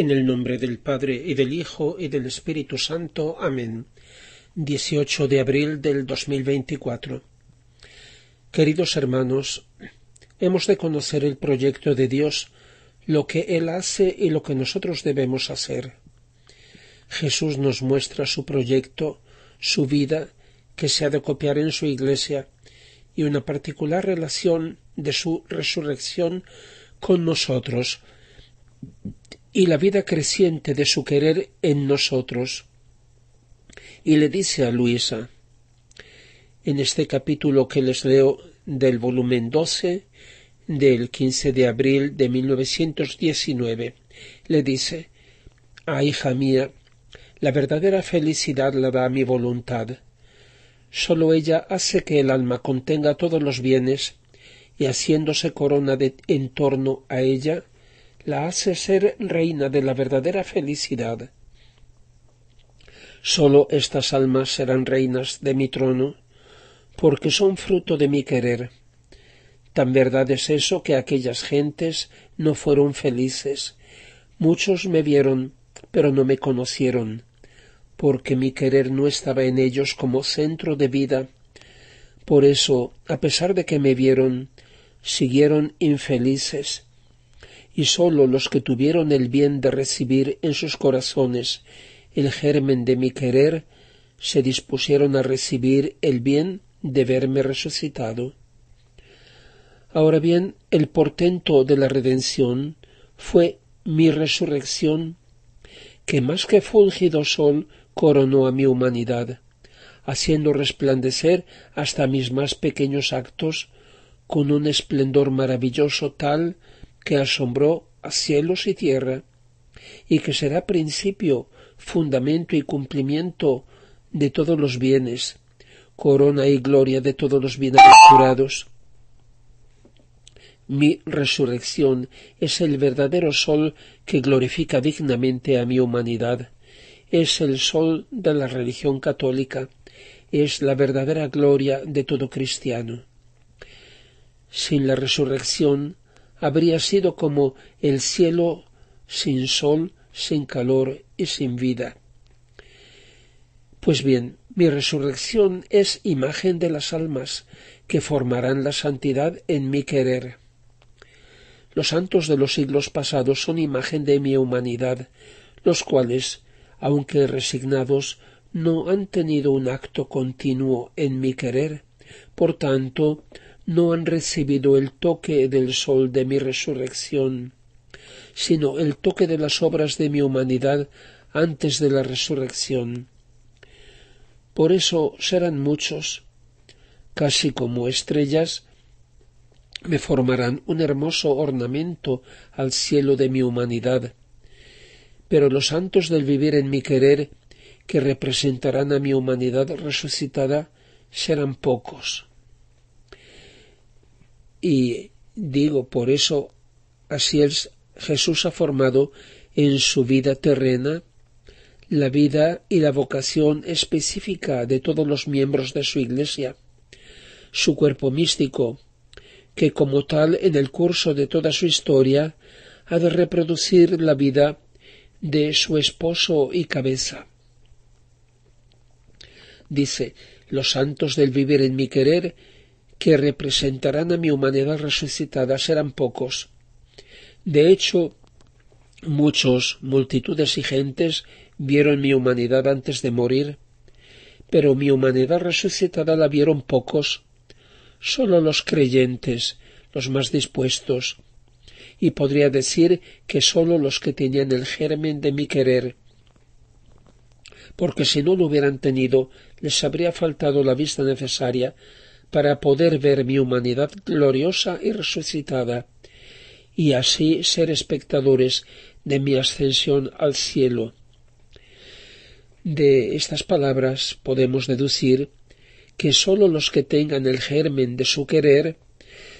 En el nombre del Padre y del Hijo y del Espíritu Santo. Amén. 18 de abril del 2024. Queridos hermanos, hemos de conocer el proyecto de Dios, lo que Él hace y lo que nosotros debemos hacer. Jesús nos muestra su proyecto, su vida, que se ha de copiar en su Iglesia, y una particular relación de su resurrección con nosotros y la vida creciente de su querer en nosotros. Y le dice a Luisa, en este capítulo que les leo del volumen 12 del 15 de abril de 1919, le dice, Ah, hija mía, la verdadera felicidad la da mi voluntad. Sólo ella hace que el alma contenga todos los bienes y haciéndose corona de, en torno a ella, la hace ser reina de la verdadera felicidad. Sólo estas almas serán reinas de mi trono, porque son fruto de mi querer. Tan verdad es eso que aquellas gentes no fueron felices. Muchos me vieron, pero no me conocieron, porque mi querer no estaba en ellos como centro de vida. Por eso, a pesar de que me vieron, siguieron infelices y sólo los que tuvieron el bien de recibir en sus corazones el germen de mi querer se dispusieron a recibir el bien de verme resucitado. Ahora bien, el portento de la redención fue mi resurrección, que más que fúlgido sol coronó a mi humanidad, haciendo resplandecer hasta mis más pequeños actos con un esplendor maravilloso tal que asombró a cielos y tierra, y que será principio, fundamento y cumplimiento de todos los bienes, corona y gloria de todos los bienaventurados. Mi resurrección es el verdadero sol que glorifica dignamente a mi humanidad. Es el sol de la religión católica. Es la verdadera gloria de todo cristiano. Sin la resurrección, habría sido como el cielo sin sol, sin calor y sin vida. Pues bien, mi resurrección es imagen de las almas que formarán la santidad en mi querer. Los santos de los siglos pasados son imagen de mi humanidad, los cuales, aunque resignados, no han tenido un acto continuo en mi querer, por tanto, no han recibido el toque del sol de mi resurrección, sino el toque de las obras de mi humanidad antes de la resurrección. Por eso serán muchos, casi como estrellas, me formarán un hermoso ornamento al cielo de mi humanidad. Pero los santos del vivir en mi querer, que representarán a mi humanidad resucitada, serán pocos. Y digo, por eso así es, Jesús ha formado en su vida terrena la vida y la vocación específica de todos los miembros de su Iglesia, su cuerpo místico, que como tal en el curso de toda su historia ha de reproducir la vida de su esposo y cabeza. Dice, los santos del vivir en mi querer que representarán a mi humanidad resucitada serán pocos. De hecho, muchos, multitudes y gentes vieron mi humanidad antes de morir, pero mi humanidad resucitada la vieron pocos, sólo los creyentes, los más dispuestos, y podría decir que sólo los que tenían el germen de mi querer, porque si no lo hubieran tenido, les habría faltado la vista necesaria para poder ver mi humanidad gloriosa y resucitada, y así ser espectadores de mi ascensión al cielo. De estas palabras podemos deducir que sólo los que tengan el germen de su querer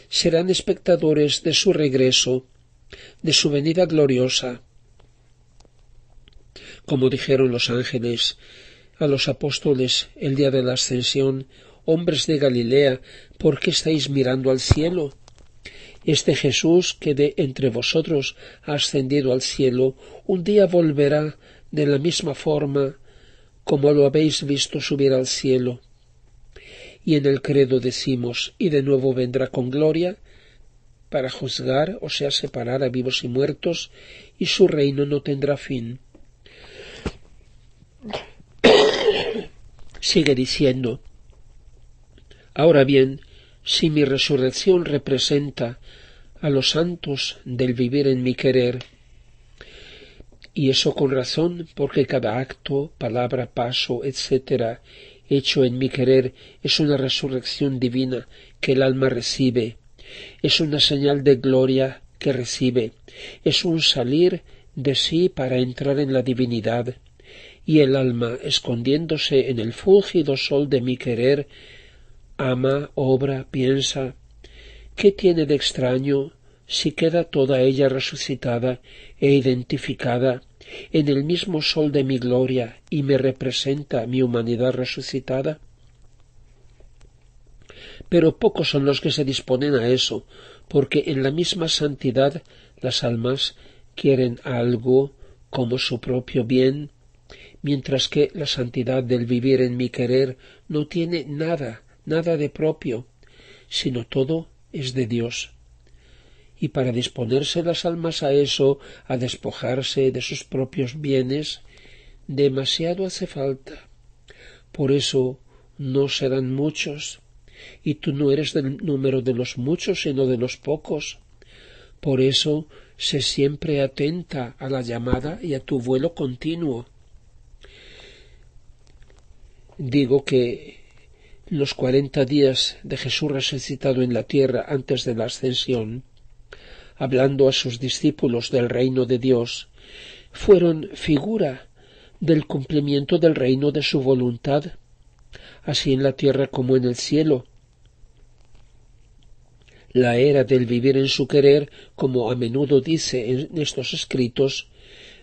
serán espectadores de su regreso, de su venida gloriosa. Como dijeron los ángeles a los apóstoles el día de la ascensión, hombres de Galilea, ¿por qué estáis mirando al cielo? Este Jesús que de entre vosotros ha ascendido al cielo, un día volverá de la misma forma como lo habéis visto subir al cielo. Y en el credo decimos, y de nuevo vendrá con gloria, para juzgar, o sea, separar a vivos y muertos, y su reino no tendrá fin. Sigue diciendo, Ahora bien, si mi resurrección representa a los santos del vivir en mi querer, y eso con razón, porque cada acto, palabra, paso, etcétera, hecho en mi querer, es una resurrección divina que el alma recibe, es una señal de gloria que recibe, es un salir de sí para entrar en la divinidad, y el alma, escondiéndose en el fúlgido sol de mi querer, ama, obra, piensa. ¿Qué tiene de extraño si queda toda ella resucitada e identificada en el mismo sol de mi gloria y me representa mi humanidad resucitada? Pero pocos son los que se disponen a eso, porque en la misma santidad las almas quieren algo como su propio bien, mientras que la santidad del vivir en mi querer no tiene nada nada de propio, sino todo es de Dios. Y para disponerse las almas a eso, a despojarse de sus propios bienes, demasiado hace falta. Por eso no serán muchos, y tú no eres del número de los muchos, sino de los pocos. Por eso sé siempre atenta a la llamada y a tu vuelo continuo. Digo que los cuarenta días de Jesús resucitado en la tierra antes de la ascensión, hablando a sus discípulos del reino de Dios, fueron figura del cumplimiento del reino de su voluntad, así en la tierra como en el cielo. La era del vivir en su querer, como a menudo dice en estos escritos,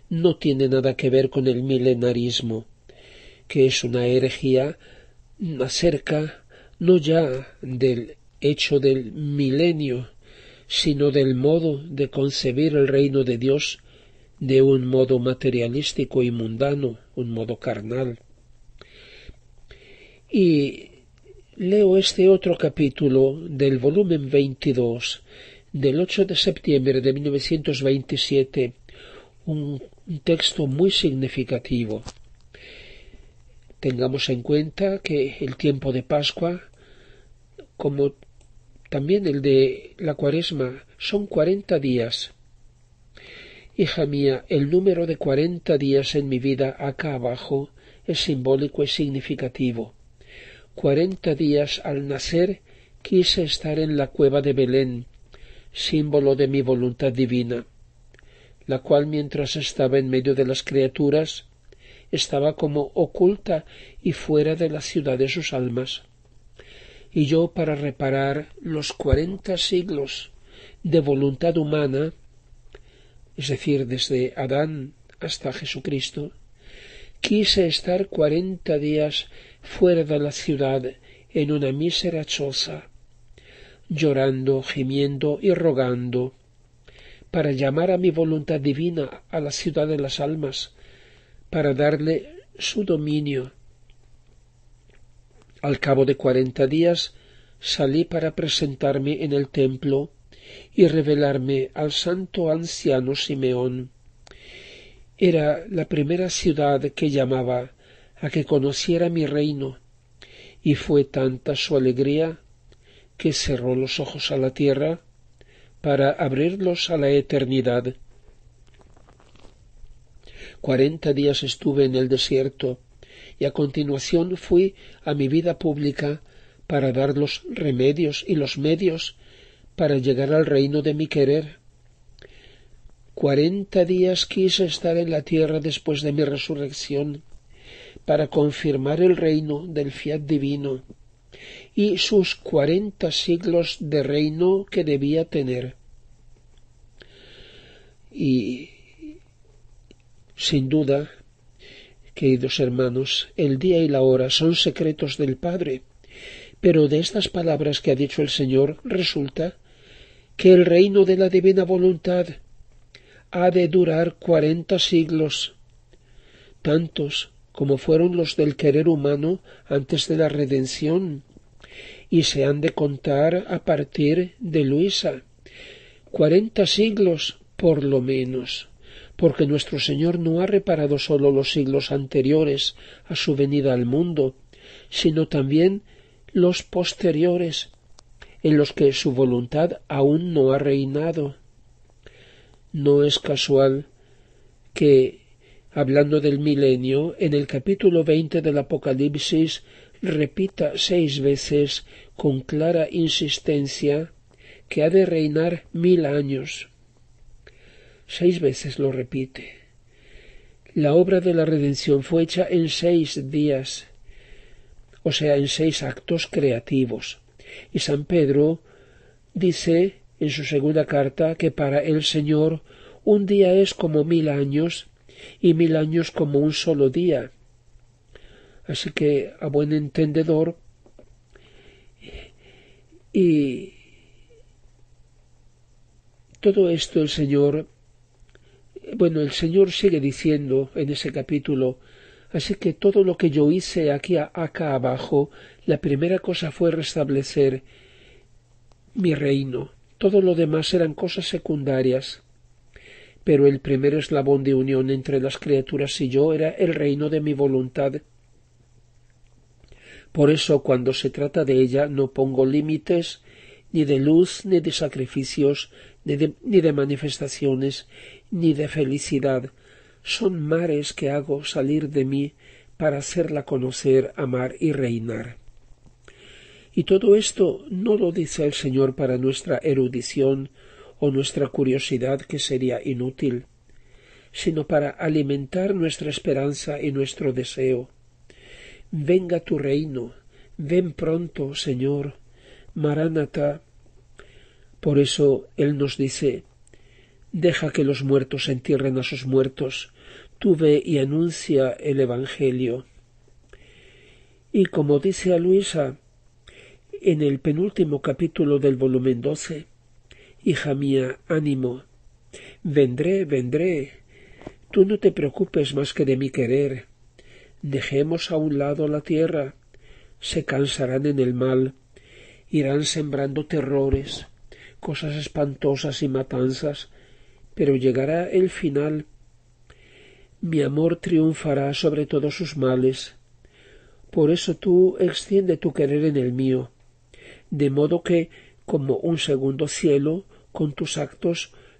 no tiene nada que ver con el milenarismo, que es una herejía acerca no ya del hecho del milenio, sino del modo de concebir el reino de Dios de un modo materialístico y mundano, un modo carnal. Y leo este otro capítulo del volumen 22 del 8 de septiembre de 1927, un texto muy significativo. Tengamos en cuenta que el tiempo de Pascua, como también el de la Cuaresma, son cuarenta días. Hija mía, el número de cuarenta días en mi vida acá abajo es simbólico y significativo. Cuarenta días al nacer quise estar en la cueva de Belén, símbolo de mi voluntad divina, la cual mientras estaba en medio de las criaturas estaba como oculta y fuera de la ciudad de sus almas. Y yo, para reparar los cuarenta siglos de voluntad humana, es decir, desde Adán hasta Jesucristo, quise estar cuarenta días fuera de la ciudad en una mísera choza, llorando, gimiendo y rogando, para llamar a mi voluntad divina a la ciudad de las almas, para darle su dominio. Al cabo de cuarenta días salí para presentarme en el templo y revelarme al santo anciano Simeón. Era la primera ciudad que llamaba a que conociera mi reino, y fue tanta su alegría que cerró los ojos a la tierra para abrirlos a la eternidad Cuarenta días estuve en el desierto y a continuación fui a mi vida pública para dar los remedios y los medios para llegar al reino de mi querer. Cuarenta días quise estar en la tierra después de mi resurrección para confirmar el reino del fiat divino y sus cuarenta siglos de reino que debía tener. Y sin duda, queridos hermanos, el día y la hora son secretos del Padre, pero de estas palabras que ha dicho el Señor resulta que el reino de la divina voluntad ha de durar cuarenta siglos, tantos como fueron los del querer humano antes de la redención, y se han de contar a partir de Luisa, cuarenta siglos por lo menos porque nuestro Señor no ha reparado sólo los siglos anteriores a su venida al mundo, sino también los posteriores, en los que su voluntad aún no ha reinado. No es casual que, hablando del milenio, en el capítulo veinte del Apocalipsis repita seis veces con clara insistencia que ha de reinar mil años Seis veces lo repite. La obra de la redención fue hecha en seis días, o sea, en seis actos creativos. Y San Pedro dice en su segunda carta que para el Señor un día es como mil años y mil años como un solo día. Así que, a buen entendedor, y todo esto el Señor bueno, el Señor sigue diciendo en ese capítulo, así que todo lo que yo hice aquí acá abajo, la primera cosa fue restablecer mi reino. Todo lo demás eran cosas secundarias. Pero el primer eslabón de unión entre las criaturas y yo era el reino de mi voluntad. Por eso cuando se trata de ella no pongo límites ni de luz ni de sacrificios, ni de, manifestaciones, ni de felicidad. Son mares que hago salir de mí para hacerla conocer, amar y reinar. Y todo esto no lo dice el Señor para nuestra erudición o nuestra curiosidad, que sería inútil, sino para alimentar nuestra esperanza y nuestro deseo. Venga tu reino, ven pronto, Señor. Maranatha. Por eso Él nos dice, deja que los muertos entierren a sus muertos, tú ve y anuncia el Evangelio. Y como dice a Luisa en el penúltimo capítulo del volumen doce, Hija mía, ánimo, vendré, vendré, tú no te preocupes más que de mi querer, dejemos a un lado la tierra, se cansarán en el mal, irán sembrando terrores, cosas espantosas y matanzas, pero llegará el final. Mi amor triunfará sobre todos sus males. Por eso tú extiende tu querer en el mío, de modo que, como un segundo cielo, con tus actos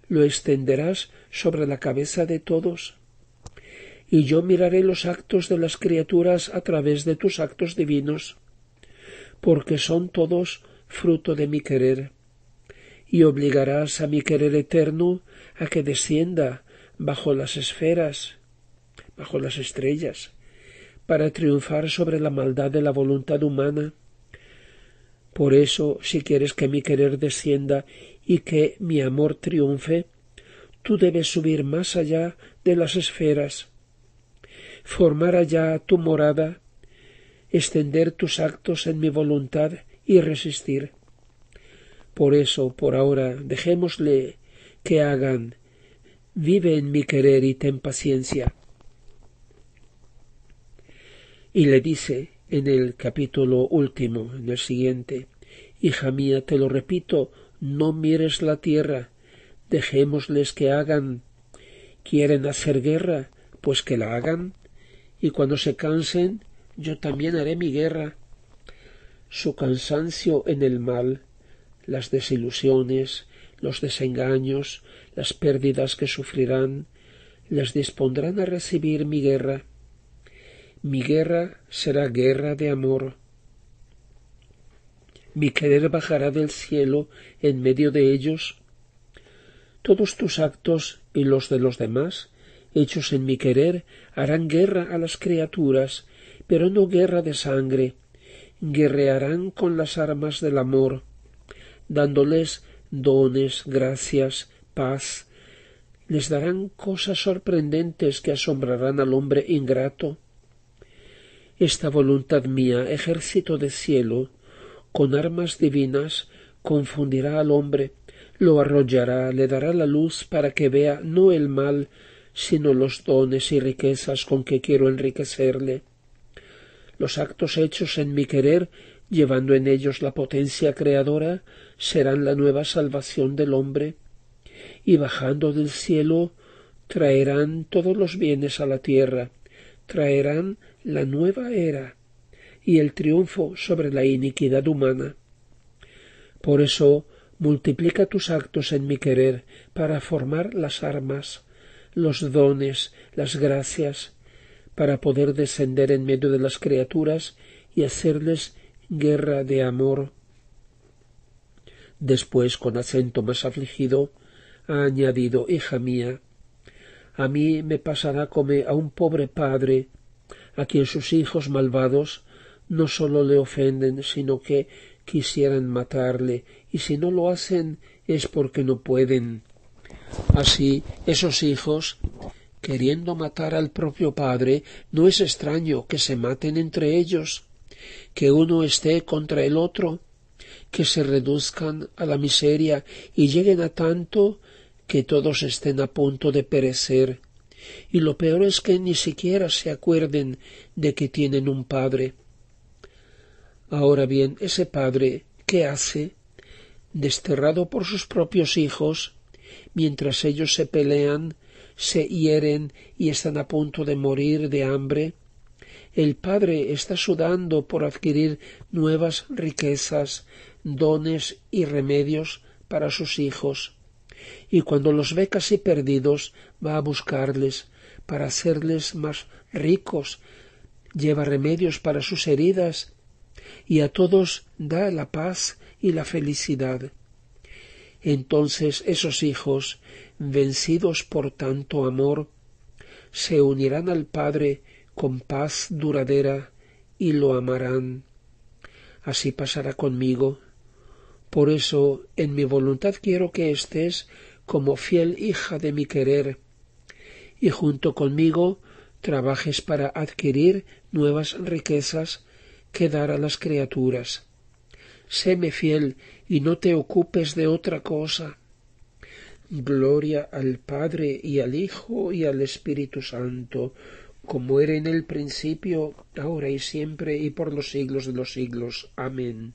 lo extenderás sobre la cabeza de todos. Y yo miraré los actos de las criaturas a través de tus actos divinos, porque son todos fruto de mi querer y obligarás a mi querer eterno a que descienda bajo las esferas, bajo las estrellas, para triunfar sobre la maldad de la voluntad humana. Por eso, si quieres que mi querer descienda y que mi amor triunfe, tú debes subir más allá de las esferas, formar allá tu morada, extender tus actos en mi voluntad y resistir. Por eso, por ahora, dejémosle que hagan. Vive en mi querer y ten paciencia. Y le dice en el capítulo último, en el siguiente, Hija mía, te lo repito, no mires la tierra, dejémosles que hagan. Quieren hacer guerra, pues que la hagan, y cuando se cansen, yo también haré mi guerra. Su cansancio en el mal las desilusiones, los desengaños, las pérdidas que sufrirán, las dispondrán a recibir mi guerra. Mi guerra será guerra de amor. Mi querer bajará del cielo en medio de ellos. Todos tus actos y los de los demás, hechos en mi querer, harán guerra a las criaturas, pero no guerra de sangre. Guerrearán con las armas del amor dándoles dones, gracias, paz. Les darán cosas sorprendentes que asombrarán al hombre ingrato. Esta voluntad mía, ejército de cielo, con armas divinas, confundirá al hombre, lo arrollará, le dará la luz para que vea no el mal, sino los dones y riquezas con que quiero enriquecerle. Los actos hechos en mi querer llevando en ellos la potencia creadora, serán la nueva salvación del hombre, y bajando del cielo traerán todos los bienes a la tierra, traerán la nueva era y el triunfo sobre la iniquidad humana. Por eso, multiplica tus actos en mi querer para formar las armas, los dones, las gracias, para poder descender en medio de las criaturas y hacerles guerra de amor. Después, con acento más afligido, ha añadido, hija mía, a mí me pasará como a un pobre padre, a quien sus hijos malvados no sólo le ofenden, sino que quisieran matarle, y si no lo hacen es porque no pueden. Así, esos hijos, queriendo matar al propio padre, no es extraño que se maten entre ellos, que uno esté contra el otro, que se reduzcan a la miseria y lleguen a tanto que todos estén a punto de perecer. Y lo peor es que ni siquiera se acuerden de que tienen un padre. Ahora bien, ese padre, ¿qué hace? Desterrado por sus propios hijos, mientras ellos se pelean, se hieren y están a punto de morir de hambre, el Padre está sudando por adquirir nuevas riquezas, dones y remedios para sus hijos. Y cuando los ve casi perdidos, va a buscarles para hacerles más ricos, lleva remedios para sus heridas y a todos da la paz y la felicidad. Entonces esos hijos, vencidos por tanto amor, se unirán al Padre con paz duradera y lo amarán. Así pasará conmigo. Por eso en mi voluntad quiero que estés como fiel hija de mi querer, y junto conmigo trabajes para adquirir nuevas riquezas que dar a las criaturas. Séme fiel y no te ocupes de otra cosa. Gloria al Padre y al Hijo y al Espíritu Santo, como era en el principio, ahora y siempre, y por los siglos de los siglos. Amén.